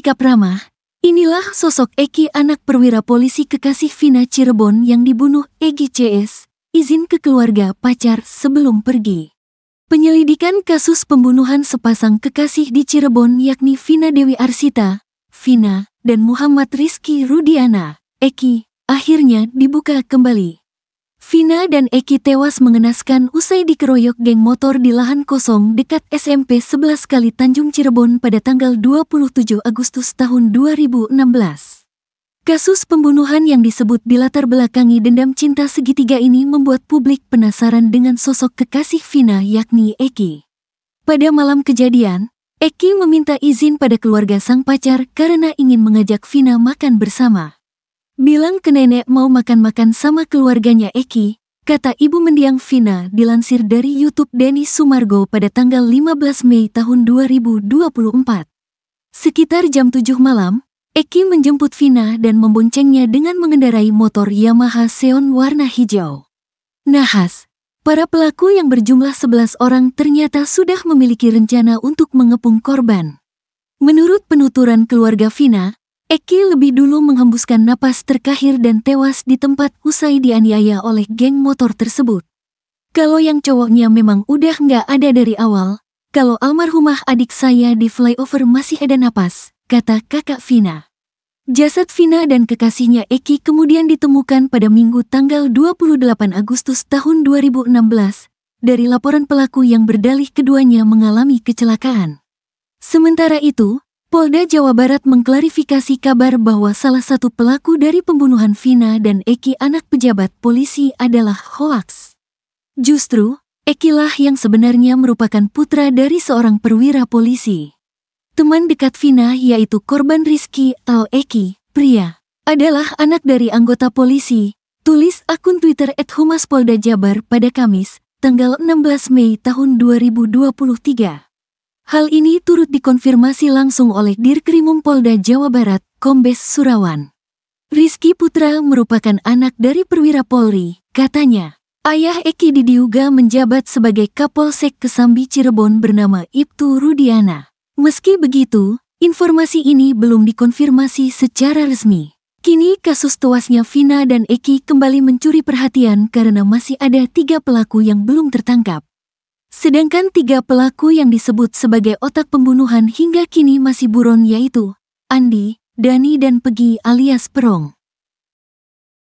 sikap ramah, inilah sosok Eki anak perwira polisi kekasih Vina Cirebon yang dibunuh Egi CS, izin ke keluarga pacar sebelum pergi. Penyelidikan kasus pembunuhan sepasang kekasih di Cirebon yakni Vina Dewi Arsita, Vina, dan Muhammad Rizky Rudiana, Eki, akhirnya dibuka kembali. Vina dan Eki tewas mengenaskan usai dikeroyok geng motor di lahan kosong dekat SMP 11 Kali Tanjung Cirebon pada tanggal 27 Agustus tahun 2016. Kasus pembunuhan yang disebut dilatar belakangi dendam cinta segitiga ini membuat publik penasaran dengan sosok kekasih Vina yakni Eki. Pada malam kejadian, Eki meminta izin pada keluarga sang pacar karena ingin mengajak Vina makan bersama. Bilang ke nenek mau makan-makan sama keluarganya Eki, kata ibu mendiang Vina dilansir dari YouTube Denny Sumargo pada tanggal 15 Mei tahun 2024. Sekitar jam 7 malam, Eki menjemput Vina dan memboncengnya dengan mengendarai motor Yamaha Xeon warna hijau. Nahas, para pelaku yang berjumlah 11 orang ternyata sudah memiliki rencana untuk mengepung korban. Menurut penuturan keluarga Vina, Eki lebih dulu menghembuskan napas terakhir dan tewas di tempat usai dianiaya oleh geng motor tersebut. Kalau yang cowoknya memang udah nggak ada dari awal, kalau almarhumah adik saya di flyover masih ada napas, kata kakak Vina. Jasad Vina dan kekasihnya Eki kemudian ditemukan pada minggu tanggal 28 Agustus tahun 2016 dari laporan pelaku yang berdalih keduanya mengalami kecelakaan. Sementara itu, Polda Jawa Barat mengklarifikasi kabar bahwa salah satu pelaku dari pembunuhan Vina dan Eki anak pejabat polisi adalah hoaks. Justru, Eki lah yang sebenarnya merupakan putra dari seorang perwira polisi. Teman dekat Vina yaitu korban Rizky atau Eki, pria, adalah anak dari anggota polisi, tulis akun Twitter @humaspolda Jabar pada Kamis, tanggal 16 Mei tahun 2023. Hal ini turut dikonfirmasi langsung oleh Dirkrimum Polda Jawa Barat, Kombes Surawan. Rizky Putra merupakan anak dari perwira Polri, katanya. Ayah Eki Didiuga menjabat sebagai Kapolsek Kesambi Cirebon bernama Ibtu Rudiana. Meski begitu, informasi ini belum dikonfirmasi secara resmi. Kini kasus tuasnya Vina dan Eki kembali mencuri perhatian karena masih ada tiga pelaku yang belum tertangkap. Sedangkan tiga pelaku yang disebut sebagai otak pembunuhan hingga kini masih buron yaitu Andi, Dani dan Pegi alias Perong.